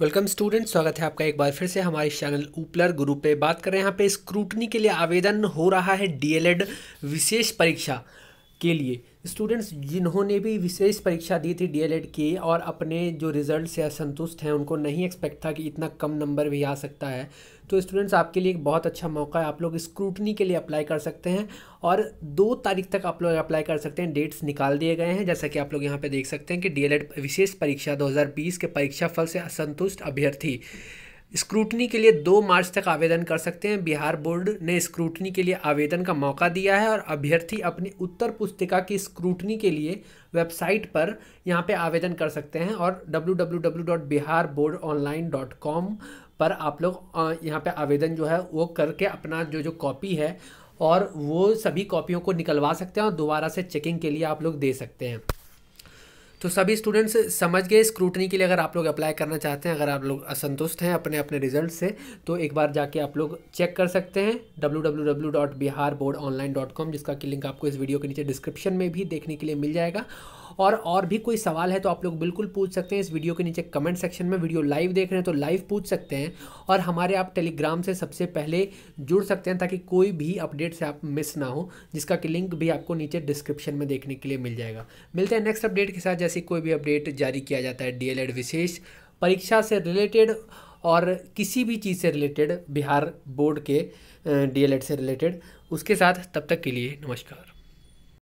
welcome student स्वागत है आपका एक बार फिर से हमारे चैनल उपलर गुरु पे बात कर रहे हैं यहाँ पे स्क्रूटनी के लिए आवेदन हो रहा है डीएलएड विशेष परीक्षा के लिए स्टूडेंट्स जिन्होंने भी विशेष परीक्षा दी थी डी की और अपने जो रिज़ल्ट से असंतुष्ट हैं उनको नहीं एक्सपेक्ट था कि इतना कम नंबर भी आ सकता है तो स्टूडेंट्स आपके लिए एक बहुत अच्छा मौका है आप लोग स्क्रूटनी के लिए अप्लाई कर सकते हैं और दो तारीख तक आप लोग अप्लाई कर सकते हैं डेट्स निकाल दिए गए हैं जैसा कि आप लोग यहाँ पर देख सकते हैं कि डी विशेष परीक्षा दो के परीक्षाफल से असंतुष्ट अभ्यर्थी स्क्रूटनी के लिए दो मार्च तक आवेदन कर सकते हैं बिहार बोर्ड ने स्क्रूटनी के लिए आवेदन का मौका दिया है और अभ्यर्थी अपनी उत्तर पुस्तिका की स्क्रूटनी के लिए वेबसाइट पर यहाँ पे आवेदन कर सकते हैं और डब्ल्यू पर आप लोग यहाँ पे आवेदन जो है वो करके अपना जो जो कॉपी है और वो सभी कॉपियों को निकलवा सकते हैं और दोबारा से चेकिंग के लिए आप लोग दे सकते हैं तो सभी स्टूडेंट्स समझ गए स्क्रूटनी के लिए अगर आप लोग अप्लाई करना चाहते हैं अगर आप लोग असंतुष्ट हैं अपने अपने रिजल्ट से तो एक बार जाके आप लोग चेक कर सकते हैं डब्ल्यू जिसका कि लिंक आपको इस वीडियो के नीचे डिस्क्रिप्शन में भी देखने के लिए मिल जाएगा और और भी कोई सवाल है तो आप लोग बिल्कुल पूछ सकते हैं इस वीडियो के नीचे कमेंट सेक्शन में वीडियो लाइव देख रहे हैं तो लाइव पूछ सकते हैं और हमारे आप टेलीग्राम से सबसे पहले जुड़ सकते हैं ताकि कोई भी अपडेट से आप मिस ना हो जिसका कि लिंक भी आपको नीचे डिस्क्रिप्शन में देखने के लिए मिल जाएगा मिलते हैं नेक्स्ट अपडेट के साथ जैसे कोई भी अपडेट जारी किया जाता है डी विशेष परीक्षा से रिलेटेड और किसी भी चीज़ से रिलेटेड बिहार बोर्ड के डीएलएड से रिलेटेड उसके साथ तब तक के लिए नमस्कार